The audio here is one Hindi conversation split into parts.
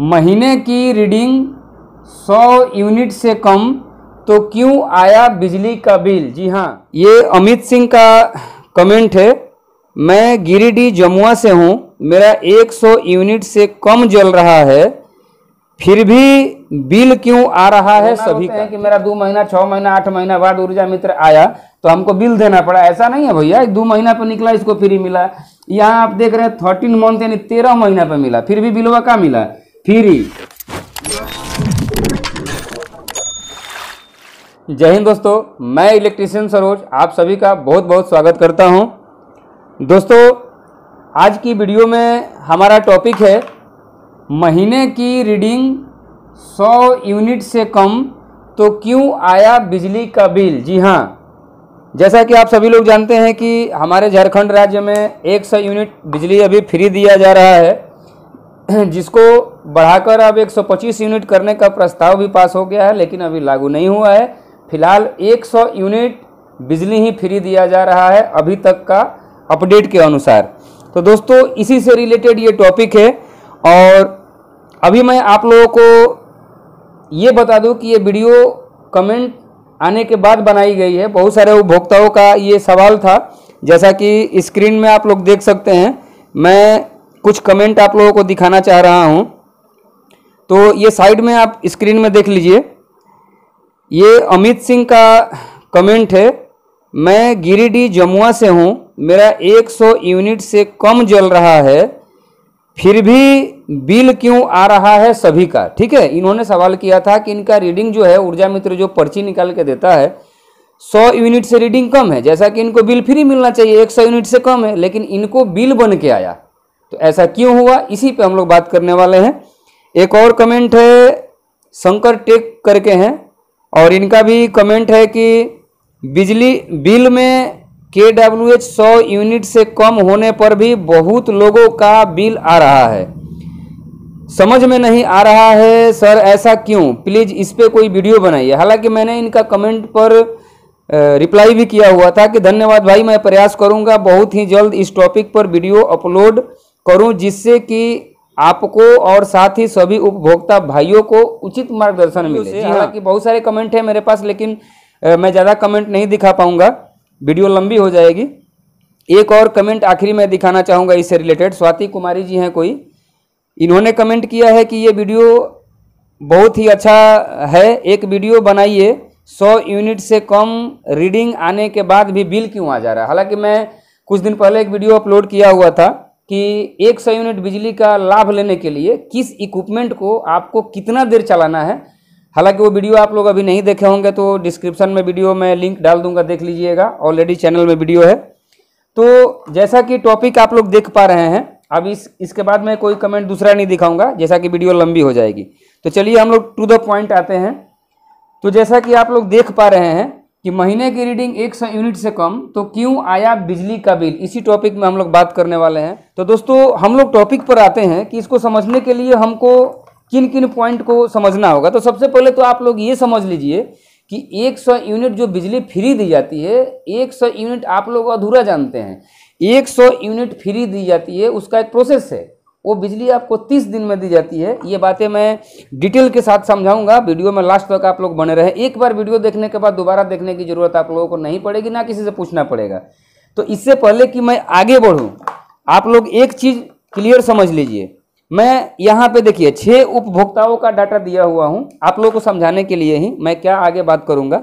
महीने की रीडिंग 100 यूनिट से कम तो क्यों आया बिजली का बिल जी हाँ ये अमित सिंह का कमेंट है मैं गिरिडीह जमुआ से हूँ मेरा 100 यूनिट से कम जल रहा है फिर भी बिल क्यों आ रहा है सभी का कि मेरा दो महीना छः महीना आठ महीना बाद ऊर्जा मित्र आया तो हमको बिल देना पड़ा ऐसा नहीं है भैया दो महीना पे निकला इसको फ्री मिला यहाँ आप देख रहे हैं थर्टीन मंथ यानी तेरह महीना पे मिला फिर भी बिलवा का मिला थ्री जय हिंद दोस्तों मैं इलेक्ट्रिशियन सरोज आप सभी का बहुत बहुत स्वागत करता हूं दोस्तों आज की वीडियो में हमारा टॉपिक है महीने की रीडिंग 100 यूनिट से कम तो क्यों आया बिजली का बिल जी हाँ जैसा कि आप सभी लोग जानते हैं कि हमारे झारखंड राज्य में एक सौ यूनिट बिजली अभी फ्री दिया जा रहा है जिसको बढ़ाकर अब 125 यूनिट करने का प्रस्ताव भी पास हो गया है लेकिन अभी लागू नहीं हुआ है फिलहाल 100 यूनिट बिजली ही फ्री दिया जा रहा है अभी तक का अपडेट के अनुसार तो दोस्तों इसी से रिलेटेड ये टॉपिक है और अभी मैं आप लोगों को ये बता दूं कि ये वीडियो कमेंट आने के बाद बनाई गई है बहुत सारे उपभोक्ताओं का ये सवाल था जैसा कि स्क्रीन में आप लोग देख सकते हैं मैं कुछ कमेंट आप लोगों को दिखाना चाह रहा हूँ तो ये साइड में आप स्क्रीन में देख लीजिए ये अमित सिंह का कमेंट है मैं गिरिडीह जमुआ से हूँ मेरा 100 यूनिट से कम जल रहा है फिर भी बिल क्यों आ रहा है सभी का ठीक है इन्होंने सवाल किया था कि इनका रीडिंग जो है ऊर्जा मित्र जो पर्ची निकाल के देता है सौ यूनिट से रीडिंग कम है जैसा कि इनको बिल फ्री मिलना चाहिए एक सौ यूनिट से कम है लेकिन इनको बिल बन के आया तो ऐसा क्यों हुआ इसी पे हम लोग बात करने वाले हैं एक और कमेंट है शंकर टेक करके हैं और इनका भी कमेंट है कि बिजली बिल में के डब्ल्यू एच सौ यूनिट से कम होने पर भी बहुत लोगों का बिल आ रहा है समझ में नहीं आ रहा है सर ऐसा क्यों प्लीज़ इस पर कोई वीडियो बनाइए हालांकि मैंने इनका कमेंट पर रिप्लाई भी किया हुआ था कि धन्यवाद भाई मैं प्रयास करूंगा बहुत ही जल्द इस टॉपिक पर वीडियो अपलोड करूं जिससे कि आपको और साथ ही सभी उपभोक्ता भाइयों को उचित मार्गदर्शन मिले हाँ। हाँ, कि बहुत सारे कमेंट है मेरे पास लेकिन आ, मैं ज़्यादा कमेंट नहीं दिखा पाऊंगा वीडियो लंबी हो जाएगी एक और कमेंट आखिरी में दिखाना चाहूँगा इससे रिलेटेड स्वाति कुमारी जी हैं कोई इन्होंने कमेंट किया है कि ये वीडियो बहुत ही अच्छा है एक वीडियो बनाइए सौ यूनिट से कम रीडिंग आने के बाद भी बिल क्यों आ जा रहा है हालांकि मैं कुछ दिन पहले एक वीडियो अपलोड किया हुआ था कि एक सौ यूनिट बिजली का लाभ लेने के लिए किस इक्विपमेंट को आपको कितना देर चलाना है हालांकि वो वीडियो आप लोग अभी नहीं देखे होंगे तो डिस्क्रिप्शन में वीडियो में लिंक डाल दूंगा देख लीजिएगा ऑलरेडी चैनल में वीडियो है तो जैसा कि टॉपिक आप लोग देख पा रहे हैं अब इस इसके बाद मैं कोई कमेंट दूसरा नहीं दिखाऊंगा जैसा कि वीडियो लंबी हो जाएगी तो चलिए हम लोग टू द पॉइंट आते हैं तो जैसा कि आप लोग देख पा रहे हैं कि महीने की रीडिंग एक सौ यूनिट से कम तो क्यों आया बिजली का बिल इसी टॉपिक में हम लोग बात करने वाले हैं तो दोस्तों हम लोग टॉपिक पर आते हैं कि इसको समझने के लिए हमको किन किन पॉइंट को समझना होगा तो सबसे पहले तो आप लोग ये समझ लीजिए कि 100 यूनिट जो बिजली फ्री दी जाती है 100 यूनिट आप लोग अधूरा जानते हैं 100 यूनिट फ्री दी जाती है उसका एक प्रोसेस है वो बिजली आपको तीस दिन में दी जाती है ये बातें मैं डिटेल के साथ समझाऊंगा वीडियो में लास्ट तक आप लोग बने रहे एक बार वीडियो देखने के बाद दोबारा देखने की ज़रूरत आप लोगों को नहीं पड़ेगी ना किसी से पूछना पड़ेगा तो इससे पहले कि मैं आगे बढ़ूँ आप लोग एक चीज़ क्लियर समझ लीजिए मैं यहाँ पे देखिए छः उपभोक्ताओं का डाटा दिया हुआ हूँ आप लोगों को समझाने के लिए ही मैं क्या आगे बात करूँगा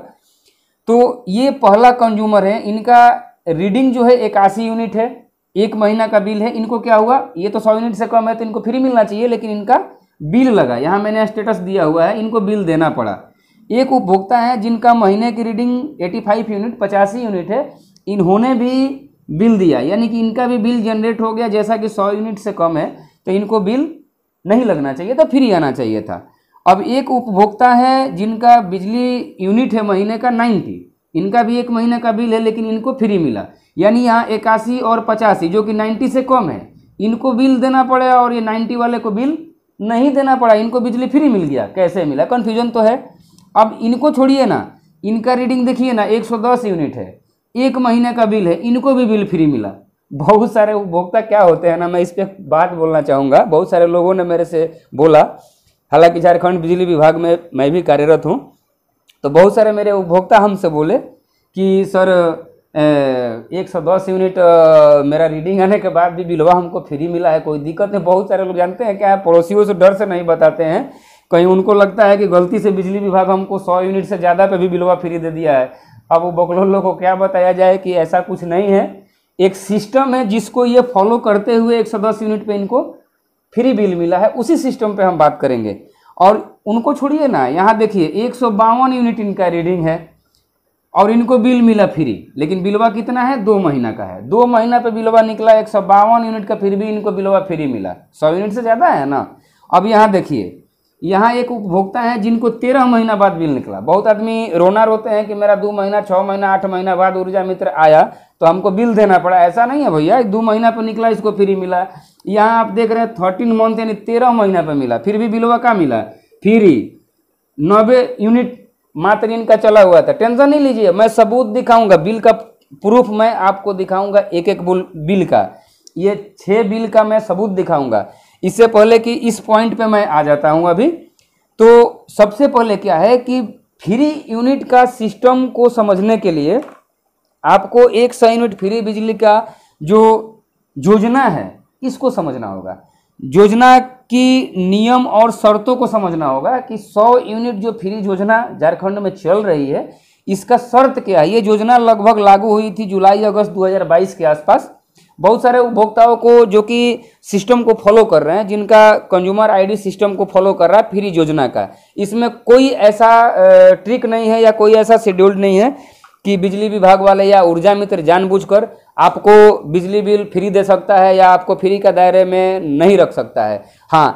तो ये पहला कंज्यूमर है इनका रीडिंग जो है इक्यासी यूनिट है एक महीना का बिल है इनको क्या हुआ ये तो सौ यूनिट से कम है तो इनको फ्री मिलना चाहिए लेकिन इनका बिल लगा यहाँ मैंने स्टेटस दिया हुआ है इनको बिल देना पड़ा एक उपभोक्ता है जिनका महीने की रीडिंग 85 यूनिट पचासी यूनिट है इन्होंने भी बिल दिया यानी कि इनका भी बिल जनरेट हो गया जैसा कि सौ यूनिट से कम है तो इनको बिल नहीं लगना चाहिए था तो फ्री आना चाहिए था अब एक उपभोक्ता है जिनका बिजली यूनिट है महीने का नाइन्टी इनका भी एक महीने का बिल है लेकिन इनको फ्री मिला यानी यहाँ इक्यासी और पचासी जो कि नाइन्टी से कम है इनको बिल देना पड़ेगा और ये नाइन्टी वाले को बिल नहीं देना पड़ा इनको बिजली फ्री मिल गया कैसे मिला कन्फ्यूजन तो है अब इनको छोड़िए ना इनका रीडिंग देखिए ना 110 यूनिट है एक महीने का बिल है इनको भी बिल फ्री मिला बहुत सारे उपभोक्ता क्या होते हैं ना मैं इस पर बात बोलना चाहूँगा बहुत सारे लोगों ने मेरे से बोला हालांकि झारखंड बिजली विभाग में मैं भी कार्यरत हूँ तो बहुत सारे मेरे उपभोक्ता हमसे बोले कि सर एक सौ दस यूनिट मेरा रीडिंग आने के बाद भी बिलवा हमको फ्री मिला है कोई दिक्कत नहीं बहुत सारे लोग जानते हैं क्या पड़ोसियों से डर से नहीं बताते हैं कहीं उनको लगता है कि गलती से बिजली विभाग हमको सौ यूनिट से ज़्यादा पे भी बिलवा फ्री दे दिया है अब वो बकलोल लोग को क्या बताया जाए कि ऐसा कुछ नहीं है एक सिस्टम है जिसको ये फॉलो करते हुए एक यूनिट पर इनको फ्री बिल मिला है उसी सिस्टम पर हम बात करेंगे और उनको छोड़िए ना यहाँ देखिए एक यूनिट इनका रीडिंग है और इनको बिल मिला फ्री लेकिन बिलवा कितना है दो महीना का है दो महीना पे बिलवा निकला एक यूनिट का फिर भी इनको बिलवा फ्री मिला सौ यूनिट से ज़्यादा है ना अब यहाँ देखिए यहाँ एक उपभोक्ता है जिनको तेरह महीना बाद बिल निकला बहुत आदमी रोना रोते हैं कि मेरा दो महीना छः महीना आठ महीना बाद ऊर्जा मित्र आया तो हमको बिल देना पड़ा ऐसा नहीं है भैया दो महीना पर निकला इसको फ्री मिला यहाँ आप देख रहे हैं थर्टीन मंथ यानी तेरह महीना पर मिला फिर भी बिलवा का मिला फिर ही नब्बे यूनिट मात्र इनका चला हुआ था टेंशन नहीं लीजिए मैं सबूत दिखाऊंगा बिल का प्रूफ मैं आपको दिखाऊंगा एक एक बिल का ये छः बिल का मैं सबूत दिखाऊंगा इससे पहले कि इस पॉइंट पे मैं आ जाता हूँ अभी तो सबसे पहले क्या है कि फ्री यूनिट का सिस्टम को समझने के लिए आपको एक सौ यूनिट फ्री बिजली का जो योजना है इसको समझना होगा योजना की नियम और शर्तों को समझना होगा कि 100 यूनिट जो फ्री योजना झारखंड में चल रही है इसका शर्त क्या है ये योजना लगभग लागू हुई थी जुलाई अगस्त 2022 के आसपास बहुत सारे उपभोक्ताओं को जो कि सिस्टम को फॉलो कर रहे हैं जिनका कंज्यूमर आईडी सिस्टम को फॉलो कर रहा है फ्री योजना का इसमें कोई ऐसा ट्रिक नहीं है या कोई ऐसा शेड्यूल्ड नहीं है कि बिजली विभाग वाले या ऊर्जा मित्र जानबूझकर आपको बिजली बिल फ्री दे सकता है या आपको फ्री का दायरे में नहीं रख सकता है हाँ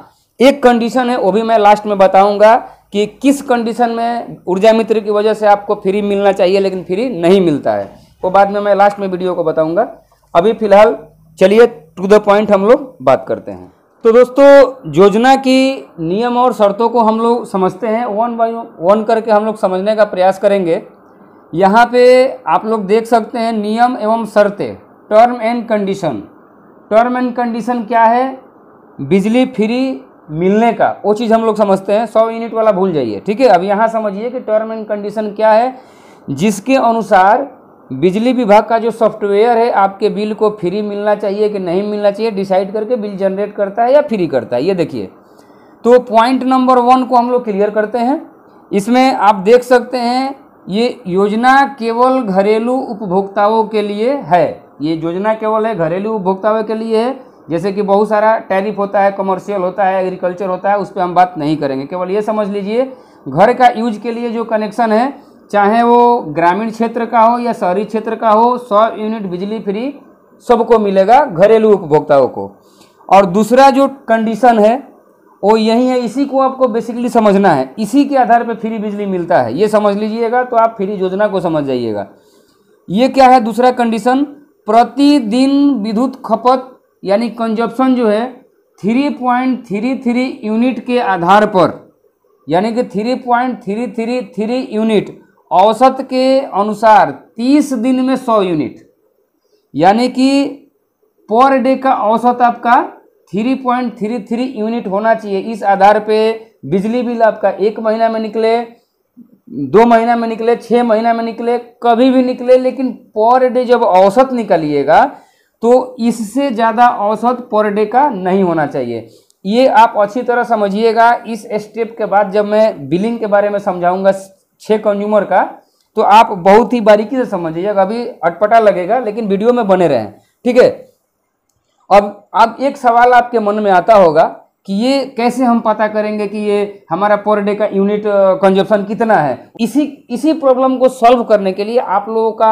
एक कंडीशन है वो भी मैं लास्ट में बताऊंगा कि किस कंडीशन में ऊर्जा मित्र की वजह से आपको फ्री मिलना चाहिए लेकिन फ्री नहीं मिलता है वो बाद में मैं लास्ट में वीडियो को बताऊंगा अभी फिलहाल चलिए टू द पॉइंट हम लोग बात करते हैं तो दोस्तों योजना की नियम और शर्तों को हम लोग समझते हैं वन बाई वन करके हम लोग समझने का प्रयास करेंगे यहाँ पे आप लोग देख सकते हैं नियम एवं शर्तें term and condition term and condition क्या है बिजली फ्री मिलने का वो चीज़ हम लोग समझते हैं सौ यूनिट वाला भूल जाइए ठीक है अब यहाँ समझिए कि टर्म एंड कंडीशन क्या है जिसके अनुसार बिजली विभाग का जो सॉफ्टवेयर है आपके बिल को फ्री मिलना चाहिए कि नहीं मिलना चाहिए डिसाइड करके बिल जनरेट करता है या फ्री करता है ये देखिए तो पॉइंट नंबर वन को हम लोग क्लियर करते हैं इसमें आप देख सकते हैं ये योजना केवल घरेलू उपभोक्ताओं के लिए है ये योजना केवल है घरेलू उपभोक्ताओं के लिए है जैसे कि बहुत सारा टैरिफ होता है कमर्शियल होता है एग्रीकल्चर होता है उस पर हम बात नहीं करेंगे केवल ये समझ लीजिए घर का यूज के लिए जो कनेक्शन है चाहे वो ग्रामीण क्षेत्र का हो या शहरी क्षेत्र का हो सौ यूनिट बिजली फ्री सबको मिलेगा घरेलू उपभोक्ताओं को और दूसरा जो कंडीशन है वो यही है इसी को आपको बेसिकली समझना है इसी के आधार पर फ्री बिजली मिलता है ये समझ लीजिएगा तो आप फ्री योजना को समझ जाइएगा ये क्या है दूसरा कंडीशन प्रतिदिन विद्युत खपत यानी कंजप्शन जो है three point three three unit के आधार पर यानी कि three point three three three unit औसत के अनुसार तीस दिन में सौ यूनिट यानी कि पर डे का औसत आपका three point three three unit होना चाहिए इस आधार पे बिजली बिल आपका एक महीना में निकले दो महीना में निकले छः महीना में निकले कभी भी निकले लेकिन पर डे जब औसत निकलिएगा तो इससे ज़्यादा औसत पर डे का नहीं होना चाहिए ये आप अच्छी तरह समझिएगा इस स्टेप के बाद जब मैं बिलिंग के बारे में समझाऊंगा छः कंज्यूमर का तो आप बहुत ही बारीकी से समझिएगा अभी अटपटा लगेगा लेकिन वीडियो में बने रहें ठीक है अब अब एक सवाल आपके मन में आता होगा कि ये कैसे हम पता करेंगे कि ये हमारा पर डे का यूनिट कंजप्शन कितना है इसी इसी प्रॉब्लम को सॉल्व करने के लिए आप लोगों का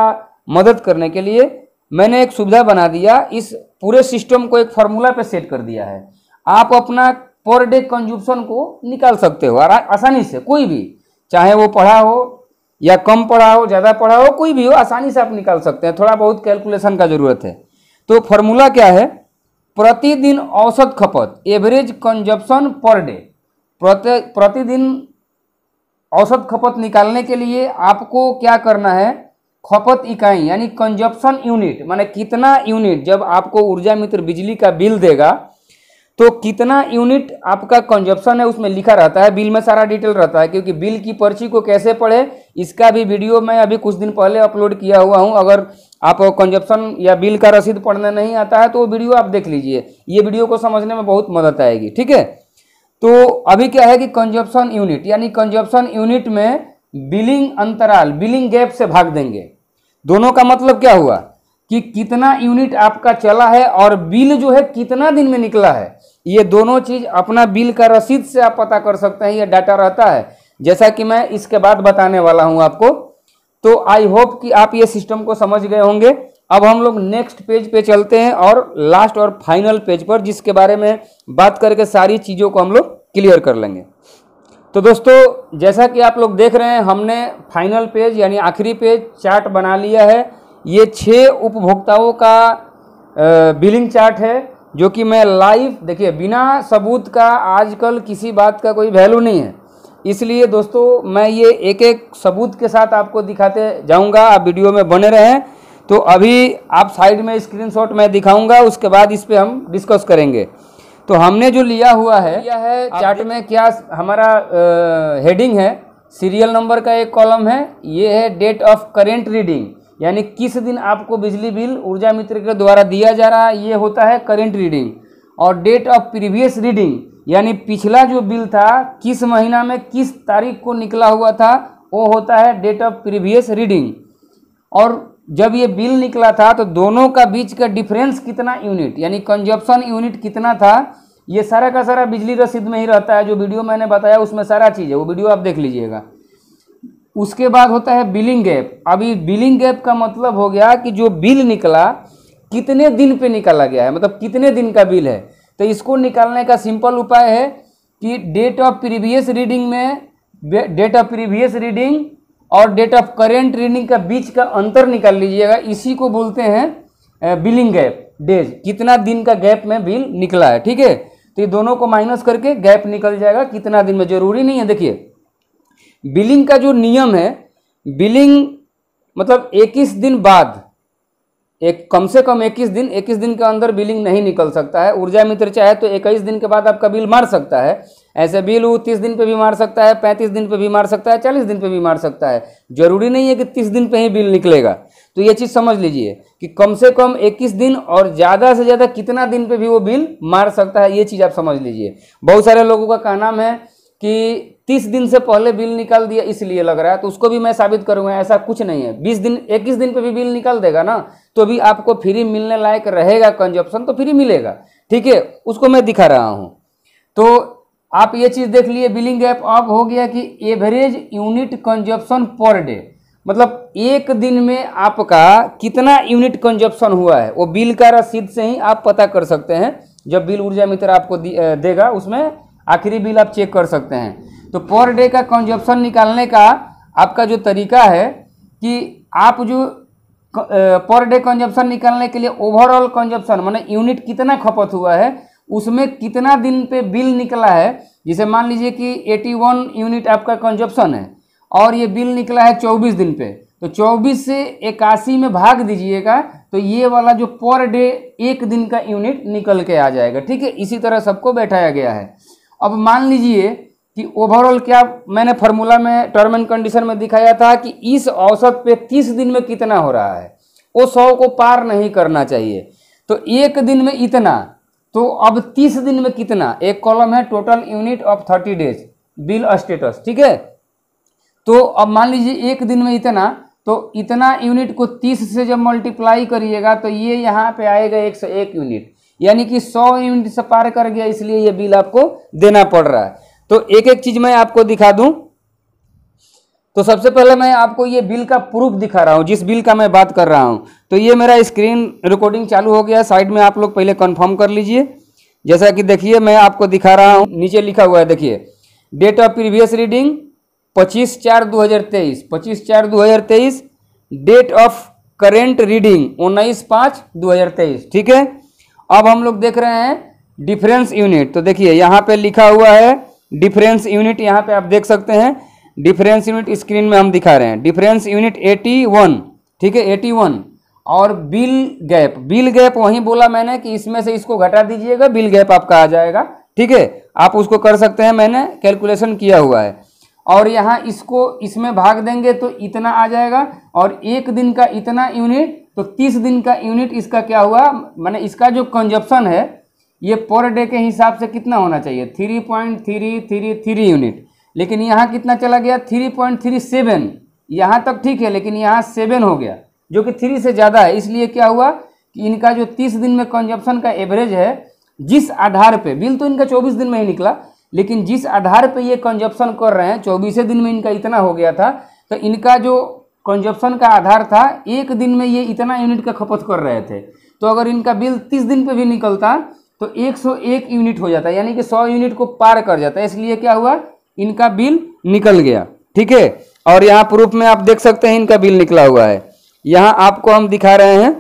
मदद करने के लिए मैंने एक सुविधा बना दिया इस पूरे सिस्टम को एक फार्मूला पे सेट कर दिया है आप अपना पर डे कंजप्शन को निकाल सकते हो आसानी से कोई भी चाहे वो पढ़ा हो या कम पढ़ा हो ज़्यादा पढ़ा हो कोई भी हो आसानी से आप निकाल सकते हैं थोड़ा बहुत कैलकुलेशन का ज़रूरत है तो फार्मूला क्या है प्रतिदिन औसत खपत एवरेज कंजप्शन पर डे प्रतिदिन औसत खपत निकालने के लिए आपको क्या करना है खपत इकाई यानी कंजप्शन यूनिट माने कितना यूनिट जब आपको ऊर्जा मित्र बिजली का बिल देगा तो कितना यूनिट आपका कंजप्शन है उसमें लिखा रहता है बिल में सारा डिटेल रहता है क्योंकि बिल की पर्ची को कैसे पढ़े इसका भी वीडियो मैं अभी कुछ दिन पहले अपलोड किया हुआ हूं अगर आप कंजप्शन या बिल का रसीद पढ़ना नहीं आता है तो वो वीडियो आप देख लीजिए ये वीडियो को समझने में बहुत मदद आएगी ठीक है तो अभी क्या है कि कंजप्शन यूनिट यानी कंजप्शन यूनिट में बिलिंग अंतराल बिलिंग गैप से भाग देंगे दोनों का मतलब क्या हुआ कि कितना यूनिट आपका चला है और बिल जो है कितना दिन में निकला है ये दोनों चीज़ अपना बिल का रसीद से आप पता कर सकते हैं ये डाटा रहता है जैसा कि मैं इसके बाद बताने वाला हूँ आपको तो आई होप कि आप ये सिस्टम को समझ गए होंगे अब हम लोग नेक्स्ट पेज पे चलते हैं और लास्ट और फाइनल पेज पर जिसके बारे में बात करके सारी चीज़ों को हम लोग क्लियर कर लेंगे तो दोस्तों जैसा कि आप लोग देख रहे हैं हमने फाइनल पेज यानी आखिरी पेज चार्ट बना लिया है ये छः उपभोक्ताओं का बिलिंग चार्ट है जो कि मैं लाइव देखिए बिना सबूत का आजकल किसी बात का कोई वैल्यू नहीं है इसलिए दोस्तों मैं ये एक एक सबूत के साथ आपको दिखाते जाऊंगा आप वीडियो में बने रहें तो अभी आप साइड में स्क्रीनशॉट मैं दिखाऊंगा उसके बाद इस पर हम डिस्कस करेंगे तो हमने जो लिया हुआ है यह है चार्ट में क्या हमारा हेडिंग है सीरियल नंबर का एक कॉलम है ये है डेट ऑफ करेंट रीडिंग यानी किस दिन आपको बिजली बिल ऊर्जा मित्र के द्वारा दिया जा रहा है ये होता है करेंट रीडिंग और डेट ऑफ प्रीवियस रीडिंग यानी पिछला जो बिल था किस महीना में किस तारीख को निकला हुआ था वो होता है डेट ऑफ प्रीवियस रीडिंग और जब ये बिल निकला था तो दोनों का बीच का डिफरेंस कितना यूनिट यानी कंजप्शन यूनिट कितना था ये सारा का सारा बिजली रसीद में ही रहता है जो वीडियो मैंने बताया उसमें सारा चीज़ है वो वीडियो आप देख लीजिएगा उसके बाद होता है बिलिंग गैप अभी बिलिंग गैप का मतलब हो गया कि जो बिल निकला कितने दिन पे निकाला गया है मतलब कितने दिन का बिल है तो इसको निकालने का सिंपल उपाय है कि डेट ऑफ प्रीवियस रीडिंग में डेट ऑफ प्रीवियस रीडिंग और डेट ऑफ करेंट रीडिंग का बीच का अंतर निकाल लीजिएगा इसी को बोलते हैं बिलिंग गैप डेज कितना दिन का गैप में बिल निकला है ठीक है तो ये दोनों को माइनस करके गैप निकल जाएगा कितना दिन में जरूरी नहीं है देखिए बिलिंग का जो नियम है बिलिंग मतलब 21 दिन बाद एक कम से कम 21 दिन 21 दिन के अंदर बिलिंग नहीं निकल सकता है ऊर्जा मित्र चाहे तो 21 दिन के बाद आपका बिल मार सकता है ऐसे बिल वो तीस दिन पे भी मार सकता है पैंतीस दिन पे भी मार सकता है चालीस दिन पे भी मार सकता है जरूरी नहीं है कि तीस दिन पे ही बिल निकलेगा तो ये चीज़ समझ लीजिए कि कम से कम इक्कीस दिन और ज़्यादा से ज़्यादा कितना दिन पर भी वो बिल मार सकता है ये चीज़ आप समझ लीजिए बहुत सारे लोगों का कहना है कि तीस दिन से पहले बिल निकाल दिया इसलिए लग रहा है तो उसको भी मैं साबित करूंगा ऐसा कुछ नहीं है बीस दिन इक्कीस दिन पे भी बिल निकाल देगा ना तो भी आपको फ्री मिलने लायक रहेगा कंजप्शन तो फ्री मिलेगा ठीक है उसको मैं दिखा रहा हूँ तो आप ये चीज़ देख लिए बिलिंग गैप अब हो गया कि average unit consumption per day मतलब एक दिन में आपका कितना यूनिट कंजप्शन हुआ है वो बिल का रसीद से ही आप पता कर सकते हैं जब बिल ऊर्जा मित्र आपको देगा उसमें आखिरी बिल आप चेक कर सकते हैं तो पर डे का कंजप्शन निकालने का आपका जो तरीका है कि आप जो पर डे कंजप्शन निकालने के लिए ओवरऑल कंजप्शन मैंने यूनिट कितना खपत हुआ है उसमें कितना दिन पे बिल निकला है जैसे मान लीजिए कि 81 यूनिट आपका कंजप्शन है और ये बिल निकला है 24 दिन पे तो 24 से इक्यासी में भाग दीजिएगा तो ये वाला जो पर डे एक दिन का यूनिट निकल के आ जाएगा ठीक है इसी तरह सबको बैठाया गया है अब मान लीजिए कि ओवरऑल क्या मैंने फॉर्मूला में टर्म एंड कंडीशन में दिखाया था कि इस औसत पे तीस दिन में कितना हो रहा है वो सौ को पार नहीं करना चाहिए तो एक दिन में इतना तो अब तीस दिन में कितना एक कॉलम है total unit of thirty days bill status ठीक है तो अब मान लीजिए एक दिन में इतना तो इतना यूनिट को तीस से जब मल्टीप्लाई करिएगा तो ये यहाँ पे आएगा एक सौ एक यूनिट यानी कि सौ यूनिट से पार कर गया इसलिए ये बिल आपको देना पड़ रहा है तो एक एक चीज मैं आपको दिखा दूं तो सबसे पहले मैं आपको ये बिल का प्रूफ दिखा रहा हूं जिस बिल का मैं बात कर रहा हूं तो ये मेरा स्क्रीन रिकॉर्डिंग चालू हो गया साइड में आप लोग पहले कन्फर्म कर लीजिए जैसा कि देखिए मैं आपको दिखा रहा हूं नीचे लिखा हुआ है देखिए डेट ऑफ प्रीवियस रीडिंग पच्चीस चार दो हज़ार तेईस पच्चीस चार दो हज़ार तेईस डेट ऑफ करेंट रीडिंग उन्नीस पाँच दो हज़ार तेईस ठीक है अब हम लोग देख रहे हैं डिफरेंस यूनिट तो देखिए यहाँ पे लिखा हुआ है डिफरेंस यूनिट यहाँ पे आप देख सकते हैं डिफरेंस यूनिट स्क्रीन में हम दिखा रहे हैं डिफरेंस यूनिट 81 ठीक है 81 और बिल गैप बिल गैप वहीं बोला मैंने कि इसमें से इसको घटा दीजिएगा बिल गैप आपका आ जाएगा ठीक है आप उसको कर सकते हैं मैंने कैलकुलेशन किया हुआ है और यहाँ इसको इसमें भाग देंगे तो इतना आ जाएगा और एक दिन का इतना यूनिट तो तीस दिन का यूनिट इसका क्या हुआ मैंने इसका जो कंजप्शन है ये पर डे के हिसाब से कितना होना चाहिए three point three three three unit लेकिन यहाँ कितना चला गया थ्री पॉइंट थ्री सेवन यहाँ तक ठीक है लेकिन यहाँ सेवन हो गया जो कि थ्री से ज़्यादा है इसलिए क्या हुआ कि इनका जो तीस दिन में कंजप्शन का एवरेज है जिस आधार पर बिल तो इनका चौबीस दिन में ही निकला लेकिन जिस आधार पर ये कंजप्शन कर रहे हैं चौबीसें दिन में इनका इतना हो गया था तो इनका जो कंजप्शन का आधार था एक दिन में ये इतना यूनिट का खपत कर रहे थे तो अगर इनका बिल तीस दिन पे भी निकलता तो 101 यूनिट हो जाता है यानी कि 100 यूनिट को पार कर जाता है इसलिए क्या हुआ इनका बिल निकल गया ठीक है और यहाँ प्रूफ में आप देख सकते हैं इनका बिल निकला हुआ है यहाँ आपको हम दिखा रहे हैं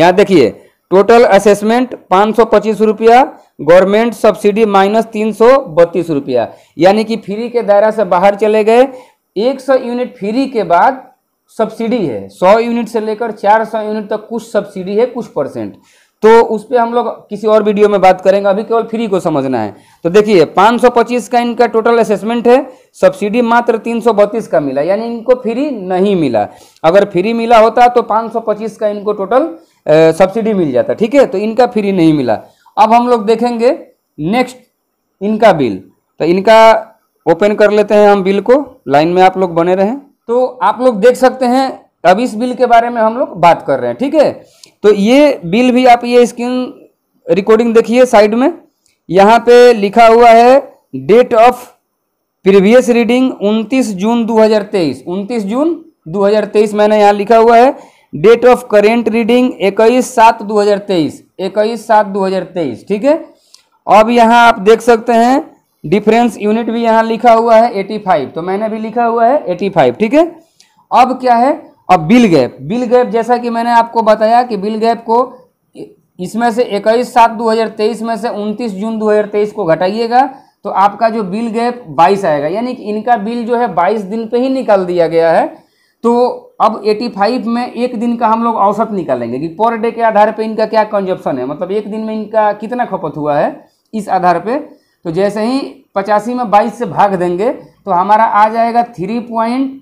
यहाँ देखिए टोटल असेसमेंट पाँच सौ पच्चीस रुपया गवर्नमेंट सब्सिडी माइनस तीन सौ बत्तीस रुपया यानी कि फ्री के दायरा से बाहर चले गए एक सौ यूनिट फ्री के बाद सब्सिडी है सौ यूनिट से लेकर चार सौ यूनिट तक कुछ सब्सिडी है कुछ परसेंट तो उस पर हम लोग किसी और वीडियो में बात करेंगे अभी केवल फ्री को समझना है तो देखिए 525 का इनका टोटल असेसमेंट है सब्सिडी मात्र तीन का मिला यानी इनको फ्री नहीं मिला अगर फ्री मिला होता तो 525 का इनको टोटल सब्सिडी मिल जाता ठीक है तो इनका फ्री नहीं मिला अब हम लोग देखेंगे नेक्स्ट इनका बिल तो इनका ओपन कर लेते हैं हम बिल को लाइन में आप लोग बने रहें तो आप लोग देख सकते हैं अब इस बिल के बारे में हम लोग बात कर रहे हैं ठीक है तो ये बिल भी आप ये स्क्रीन रिकॉर्डिंग देखिए साइड में यहाँ पे लिखा हुआ है डेट ऑफ प्रीवियस रीडिंग 29 जून 2023 29 जून 2023 मैंने यहाँ लिखा हुआ है डेट ऑफ करेंट रीडिंग 21 सात 2023 21 सात 2023 ठीक है अब यहाँ आप देख सकते हैं डिफरेंस यूनिट भी यहाँ लिखा हुआ है 85 तो मैंने भी लिखा हुआ है 85 ठीक है अब क्या है अब बिल गैप बिल गैप जैसा कि मैंने आपको बताया कि बिल गैप को इसमें से 21 सात 2023 में से 29 जून 2023 को घटाइएगा तो आपका जो बिल गैप 22 आएगा यानी कि इनका बिल जो है 22 दिन पे ही निकाल दिया गया है तो अब 85 में एक दिन का हम लोग औसत निकालेंगे कि पर डे के आधार पे इनका क्या कंजप्शन है मतलब एक दिन में इनका कितना खपत हुआ है इस आधार पर तो जैसे ही पचासी में बाईस से भाग देंगे तो हमारा आ जाएगा three point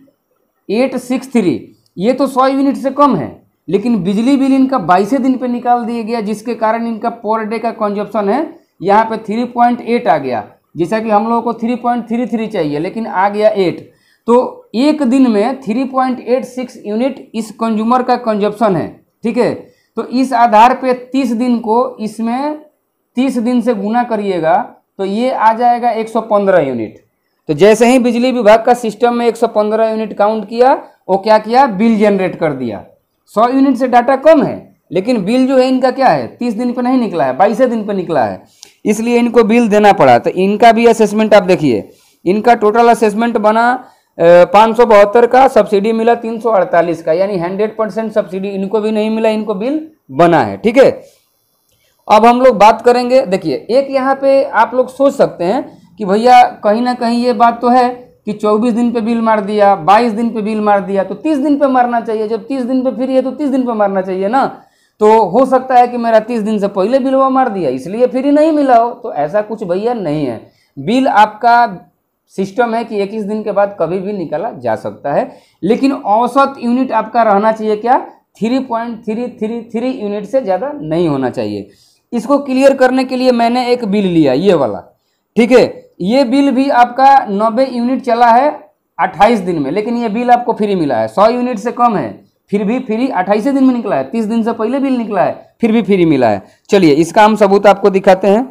eight six three ये तो सौ यूनिट से कम है लेकिन बिजली बिल इनका बाईस दिन पे निकाल दिया गया जिसके कारण इनका पर डे का कंजप्शन है यहाँ पे थ्री पॉइंट एट आ गया जैसा कि हम लोगों को थ्री पॉइंट थ्री थ्री चाहिए लेकिन आ गया एट तो एक दिन में three point eight six unit इस कंज्यूमर का कंजप्शन है ठीक है तो इस आधार पे तीस दिन को इसमें तीस दिन से गुना करिएगा तो ये आ जाएगा एक सौ पंद्रह यूनिट तो जैसे ही बिजली विभाग का सिस्टम में एक सौ पंद्रह यूनिट काउंट किया वो क्या किया बिल जनरेट कर दिया सौ यूनिट से डाटा कम है लेकिन बिल जो है इनका क्या है तीस दिन पर नहीं निकला है बाईस दिन पर निकला है इसलिए इनको बिल देना पड़ा तो इनका भी असेसमेंट आप देखिए इनका टोटल असेसमेंट बना पाँच का सब्सिडी मिला 348 का यानी 100 परसेंट सब्सिडी इनको भी नहीं मिला इनको बिल बना है ठीक है अब हम लोग बात करेंगे देखिए एक यहाँ पे आप लोग सोच सकते हैं कि भैया कहीं ना कहीं ये बात तो है कि 24 दिन पे बिल मार दिया 22 दिन पे बिल मार दिया तो 30 दिन पे मारना चाहिए जब 30 दिन पे फ्री है तो 30 दिन पे मारना चाहिए ना तो हो सकता है कि मेरा 30 दिन से पहले बिल हुआ मार दिया इसलिए फ्री नहीं मिला हो तो ऐसा कुछ भैया नहीं है बिल आपका सिस्टम है कि इक्कीस दिन के बाद कभी भी निकाला जा सकता है लेकिन औसत यूनिट आपका रहना चाहिए क्या three point three three three unit से ज़्यादा नहीं होना चाहिए इसको क्लियर करने के लिए मैंने एक बिल लिया ये वाला ठीक है ये बिल भी आपका नब्बे यूनिट चला है अट्ठाईस दिन में लेकिन ये बिल आपको फ्री मिला है सौ यूनिट से कम है फिर भी फ्री अट्ठाईस दिन में निकला है तीस दिन से पहले बिल निकला है फिर भी फ्री मिला है चलिए इसका हम सबूत आपको दिखाते हैं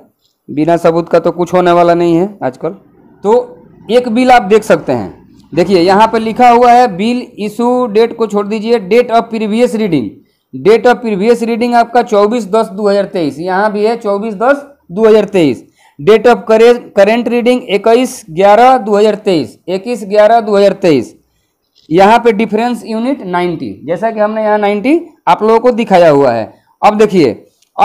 बिना सबूत का तो कुछ होने वाला नहीं है आजकल तो एक बिल आप देख सकते हैं देखिए यहाँ पर लिखा हुआ है बिल इशू डेट को छोड़ दीजिए date of previous reading date of previous reading आपका 24 दस 2023 यहाँ भी है 24 दस 2023 डेट ऑफ करे करेंट रीडिंग इक्कीस ग्यारह दो हज़ार तेईस इक्कीस ग्यारह दो हज़ार तेईस यहाँ पे डिफरेंस यूनिट 90 जैसा कि हमने यहाँ 90 आप लोगों को दिखाया हुआ है अब देखिए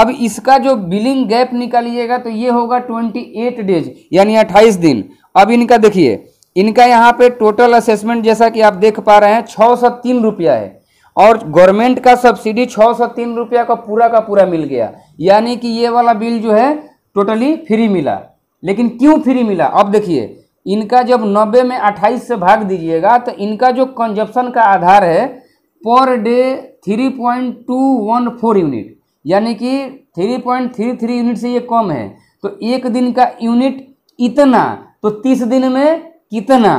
अब इसका जो बिलिंग गैप निकालिएगा तो ये होगा 28 डेज यानी 28 दिन अब इनका देखिए इनका यहाँ पे टोटल असेसमेंट जैसा कि आप देख पा रहे हैं छः सौ तीन रुपया है और गवर्नमेंट का सब्सिडी छः सौ तीन रुपया का पूरा का पूरा मिल गया यानी कि ये वाला बिल जो है टोटली फ्री मिला लेकिन क्यों फ्री मिला अब देखिए इनका जब नब्बे में अट्ठाईस से भाग दीजिएगा तो इनका जो कंजप्शन का आधार है per day three point two one four unit यानी कि three point three three unit से ये कम है तो एक दिन का यूनिट इतना तो तीस दिन में कितना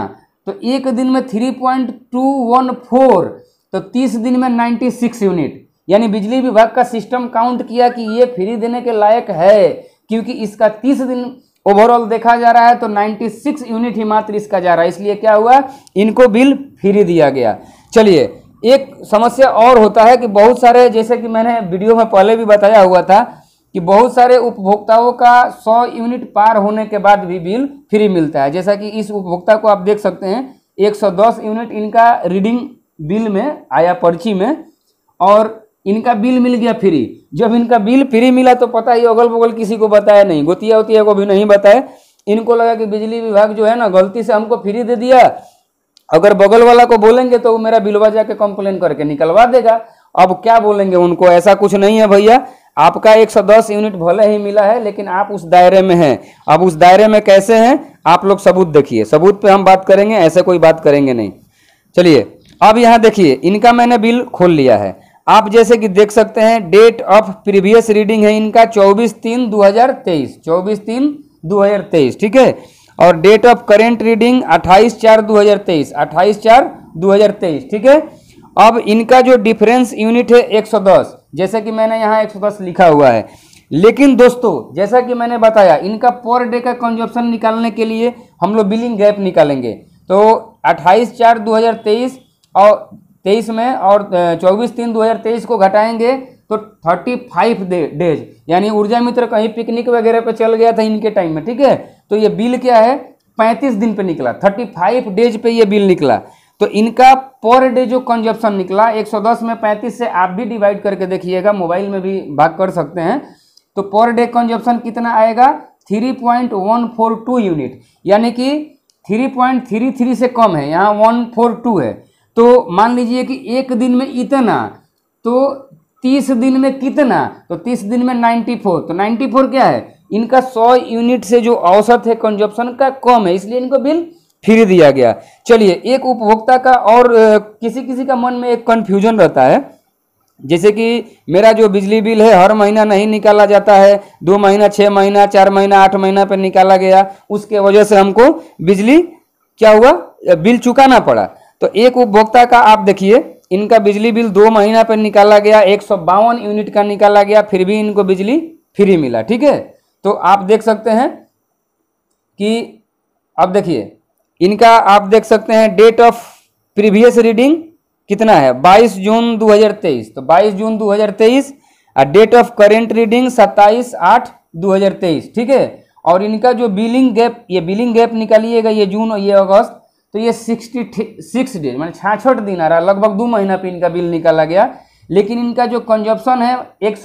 तो एक दिन में three point two one four तो तीस दिन में नाइन्टी सिक्स यूनिट यानी बिजली विभाग का सिस्टम काउंट किया कि ये फ्री देने के लायक है क्योंकि इसका तीस दिन ओवरऑल देखा जा रहा है तो 96 यूनिट ही मात्र इसका जा रहा है इसलिए क्या हुआ इनको बिल फ्री दिया गया चलिए एक समस्या और होता है कि बहुत सारे जैसे कि मैंने वीडियो में पहले भी बताया हुआ था कि बहुत सारे उपभोक्ताओं का 100 यूनिट पार होने के बाद भी बिल फ्री मिलता है जैसा कि इस उपभोक्ता को आप देख सकते हैं 110 यूनिट इनका रीडिंग बिल में आया पर्ची में और इनका बिल मिल गया फ्री जब इनका बिल फ्री मिला तो पता ही अगल बगल किसी को बताया नहीं गोतिया उतिया को भी नहीं बताए इनको लगा कि बिजली विभाग जो है ना गलती से हमको फ्री दे दिया अगर बगल वाला को बोलेंगे तो वो मेरा बिलवा जाके कंप्लेन करके निकलवा देगा अब क्या बोलेंगे उनको ऐसा कुछ नहीं है भैया आपका 110 यूनिट भले ही मिला है लेकिन आप उस दायरे में हैं अब उस दायरे में कैसे हैं आप लोग सबूत देखिए सबूत पे हम बात करेंगे ऐसे कोई बात करेंगे नहीं चलिए अब यहाँ देखिए इनका मैंने बिल खोल लिया है आप जैसे कि देख सकते हैं डेट ऑफ प्रीवियस रीडिंग है इनका 24 तीन 2023 24 तीन 2023 ठीक है और डेट ऑफ करेंट रीडिंग 28 चार 2023 28 चार 2023 ठीक है अब इनका जो डिफरेंस यूनिट है 110 जैसे कि मैंने यहाँ 110 लिखा हुआ है लेकिन दोस्तों जैसा कि मैंने बताया इनका पर डे का कंजप्शन निकालने के लिए हम लोग बिलिंग गैप निकालेंगे तो 28 चार 2023 और तेईस में और चौबीस तीन दो हज़ार तेईस को घटाएंगे तो थर्टी फाइव डे, डेज यानी ऊर्जा मित्र कहीं पिकनिक वगैरह पे चल गया था इनके टाइम में ठीक है तो ये बिल क्या है पैंतीस दिन पे निकला थर्टी फाइव डेज पे ये बिल निकला तो इनका पर डे जो कंजप्शन निकला एक सौ दस में पैंतीस से आप भी डिवाइड करके देखिएगा मोबाइल में भी भाग कर सकते हैं तो पर डे कंजप्शन कितना आएगा three point one four two unit यानी कि थ्री थ्री पॉइंट थ्री से कम है यहाँ वन फोर टू है तो मान लीजिए कि एक दिन में इतना तो तीस दिन में कितना तो तीस दिन में नाइन्टी फोर तो नाइन्टी फोर क्या है इनका सौ यूनिट से जो औसत है कंजप्शन का कम है इसलिए इनको बिल फ्री दिया गया चलिए एक उपभोक्ता का और किसी किसी का मन में एक कन्फ्यूजन रहता है जैसे कि मेरा जो बिजली बिल है हर महीना नहीं निकाला जाता है दो महीना छः महीना चार महीना आठ महीना पर निकाला गया उसके वजह से हमको बिजली क्या हुआ बिल चुकाना पड़ा तो एक उपभोक्ता का आप देखिए इनका बिजली बिल दो महीना पर निकाला गया एक यूनिट का निकाला गया फिर भी इनको बिजली फ्री मिला ठीक है तो आप देख सकते हैं कि अब देखिए इनका आप देख सकते हैं डेट ऑफ प्रीवियस रीडिंग कितना है 22 जून 2023 तो 22 जून 2023 और डेट ऑफ करेंट रीडिंग 27 आठ 2023 ठीक है और इनका जो बिलिंग गैप ये बिलिंग गैप निकालिएगा ये जून और ये अगस्त तो ये सिक्सटी सिक्स डेज मैंने छाछठ दिन आ रहा लगभग दो महीना पे इनका बिल निकाला गया लेकिन इनका जो कंजप्शन है एक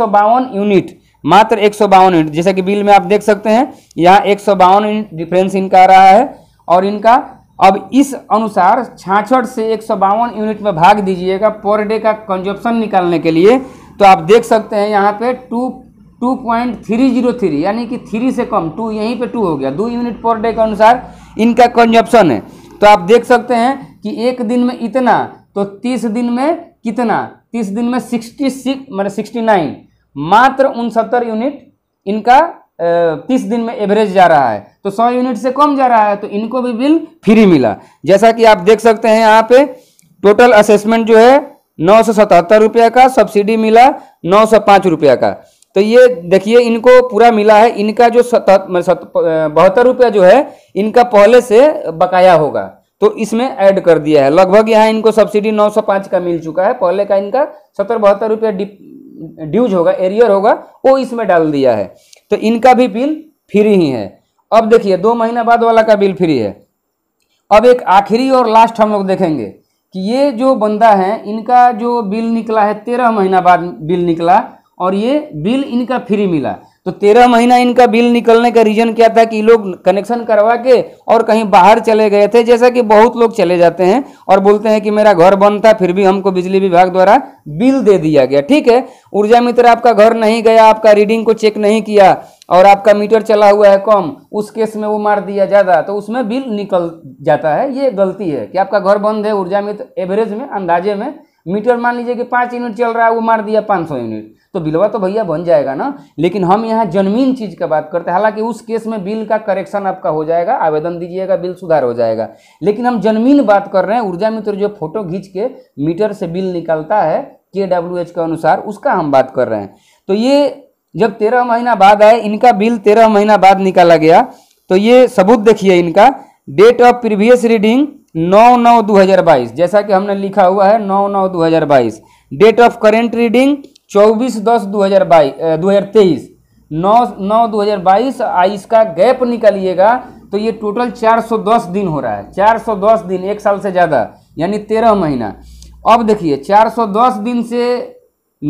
यूनिट मात्र एक यूनिट जैसा कि बिल में आप देख सकते हैं यहाँ एक यूनिट डिफरेंस इनका आ रहा है और इनका अब इस अनुसार छाछठ से एक यूनिट में भाग दीजिएगा पर डे का कंजप्शन निकालने के लिए तो आप देख सकते हैं यहाँ पे two two point three zero three यानी कि थ्री से कम टू यहीं पे टू हो गया दो यूनिट पर डे के अनुसार इनका कंजप्शन है तो आप देख सकते हैं कि एक दिन में इतना तो तीस दिन में कितना तीस दिन में सिक्सटी सिक्स मतलब सिक्सटी नाइन मात्र उनसत्तर यूनिट इनका तीस दिन में एवरेज जा रहा है तो सौ यूनिट से कम जा रहा है तो इनको भी बिल फ्री मिला जैसा कि आप देख सकते हैं यहाँ पे टोटल असेसमेंट जो है नौ सौ सतहत्तर रुपया का सब्सिडी मिला नौ सौ पाँच रुपया का तो ये देखिए इनको पूरा मिला है इनका जो बहत्तर रुपया जो है इनका पहले से बकाया होगा तो इसमें ऐड कर दिया है लगभग यहाँ इनको सब्सिडी 905 का मिल चुका है पहले का इनका सत्तर बहत्तर रुपया ड्यूज होगा एरियर होगा वो इसमें डाल दिया है तो इनका भी बिल फ्री ही है अब देखिए दो महीना बाद वाला का बिल फ्री है अब एक आखिरी और लास्ट हम लोग देखेंगे कि ये जो बंदा है इनका जो बिल निकला है तेरह महीना बाद बिल निकला और ये बिल इनका फ्री मिला तो तेरह महीना इनका बिल निकलने का रीजन क्या था कि लोग कनेक्शन करवा के और कहीं बाहर चले गए थे जैसा कि बहुत लोग चले जाते हैं और बोलते हैं कि मेरा घर बंद था फिर भी हमको बिजली विभाग द्वारा बिल दे दिया गया ठीक है ऊर्जा मित्र आपका घर नहीं गया आपका रीडिंग को चेक नहीं किया और आपका मीटर चला हुआ है कम उस केस में वो मार दिया ज़्यादा तो उसमें बिल निकल जाता है ये गलती है कि आपका घर बंद है ऊर्जा मित्र एवरेज में अंदाजे में मीटर मान लीजिए कि पाँच यूनिट चल रहा है वो मार दिया पाँच यूनिट तो बिलवा तो भैया बन जाएगा ना लेकिन हम यहाँ जनमीन चीज़ का बात करते हैं हालांकि उस केस में बिल का करेक्शन आपका हो जाएगा आवेदन दीजिएगा बिल सुधार हो जाएगा लेकिन हम जनमीन बात कर रहे हैं ऊर्जा मित्र जो फोटो खींच के मीटर से बिल निकलता है के डब्ल्यू एच के अनुसार उसका हम बात कर रहे हैं तो ये जब तेरह महीना बाद आए इनका बिल तेरह महीना बाद निकाला गया तो ये सबूत देखिए इनका डेट ऑफ प्रीवियस रीडिंग नौ नौ दो हज़ार बाईस जैसा कि हमने लिखा हुआ है नौ नौ दो हज़ार बाईस डेट ऑफ करेंट रीडिंग चौबीस दस दो हज़ार बाईस दो हज़ार तेईस नौ नौ दो हज़ार बाईस इसका गैप निकालिएगा तो ये टोटल चार सौ दस दिन हो रहा है चार सौ दस दिन एक साल से ज़्यादा यानी तेरह महीना अब देखिए चार सौ दस दिन से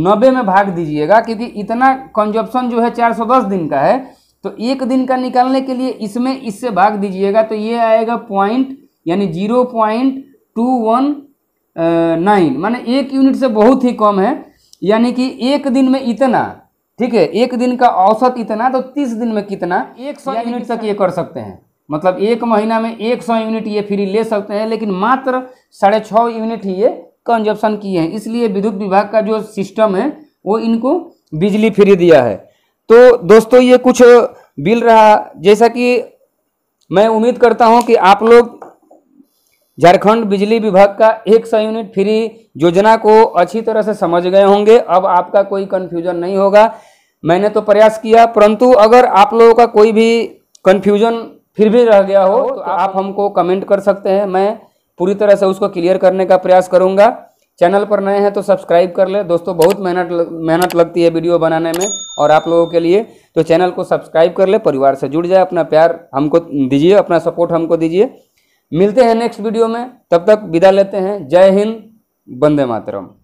नब्बे में भाग दीजिएगा क्योंकि इतना कंजप्शन जो है चार सौ दस दिन का है तो एक दिन का निकालने के लिए इसमें इससे भाग दीजिएगा तो ये आएगा पॉइंट यानी zero point two one nine माने एक यूनिट से बहुत ही कम है यानी कि एक दिन में इतना ठीक है एक दिन का औसत इतना तो तीस दिन में कितना एक सौ यूनिट तक ये कर सकते हैं मतलब एक महीना में एक सौ यूनिट ये फ्री ले सकते हैं लेकिन मात्र साढ़े छः यूनिट ही ये कंजप्शन किए हैं इसलिए विद्युत विभाग का जो सिस्टम है वो इनको बिजली फ्री दिया है तो दोस्तों ये कुछ बिल रहा जैसा कि मैं उम्मीद करता हूँ कि आप लोग झारखंड बिजली विभाग का एक सौ यूनिट फ्री योजना को अच्छी तरह से समझ गए होंगे अब आपका कोई कन्फ्यूजन नहीं होगा मैंने तो प्रयास किया परंतु अगर आप लोगों का कोई भी कन्फ्यूजन फिर भी रह गया हो हाँ, तो, तो आप हमको कमेंट कर सकते हैं मैं पूरी तरह से उसको क्लियर करने का प्रयास करूंगा चैनल पर नए हैं तो सब्सक्राइब कर ले दोस्तों बहुत मेहनत मेहनत लगती है वीडियो बनाने में और आप लोगों के लिए तो चैनल को सब्सक्राइब कर ले परिवार से जुड़ जाए अपना प्यार हमको दीजिए अपना सपोर्ट हमको दीजिए मिलते हैं नेक्स्ट वीडियो में तब तक विदा लेते हैं जय हिंद वंदे मातरम